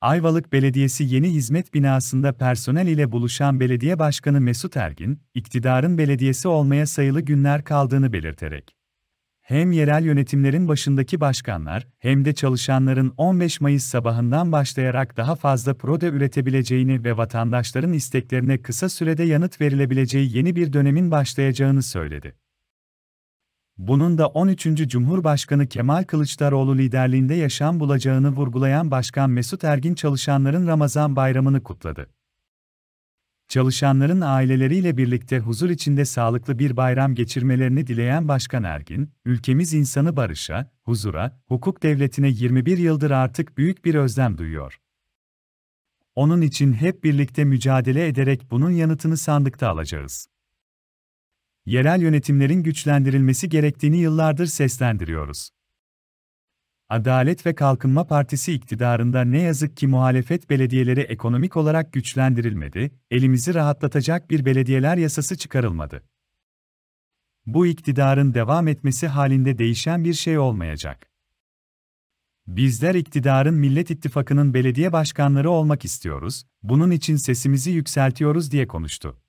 Ayvalık Belediyesi yeni hizmet binasında personel ile buluşan Belediye Başkanı Mesut Ergin, iktidarın belediyesi olmaya sayılı günler kaldığını belirterek, hem yerel yönetimlerin başındaki başkanlar hem de çalışanların 15 Mayıs sabahından başlayarak daha fazla prode üretebileceğini ve vatandaşların isteklerine kısa sürede yanıt verilebileceği yeni bir dönemin başlayacağını söyledi bunun da 13. Cumhurbaşkanı Kemal Kılıçdaroğlu liderliğinde yaşam bulacağını vurgulayan Başkan Mesut Ergin çalışanların Ramazan bayramını kutladı. Çalışanların aileleriyle birlikte huzur içinde sağlıklı bir bayram geçirmelerini dileyen Başkan Ergin, ülkemiz insanı barışa, huzura, hukuk devletine 21 yıldır artık büyük bir özlem duyuyor. Onun için hep birlikte mücadele ederek bunun yanıtını sandıkta alacağız yerel yönetimlerin güçlendirilmesi gerektiğini yıllardır seslendiriyoruz. Adalet ve Kalkınma Partisi iktidarında ne yazık ki muhalefet belediyeleri ekonomik olarak güçlendirilmedi, elimizi rahatlatacak bir belediyeler yasası çıkarılmadı. Bu iktidarın devam etmesi halinde değişen bir şey olmayacak. Bizler iktidarın Millet İttifakı'nın belediye başkanları olmak istiyoruz, bunun için sesimizi yükseltiyoruz diye konuştu.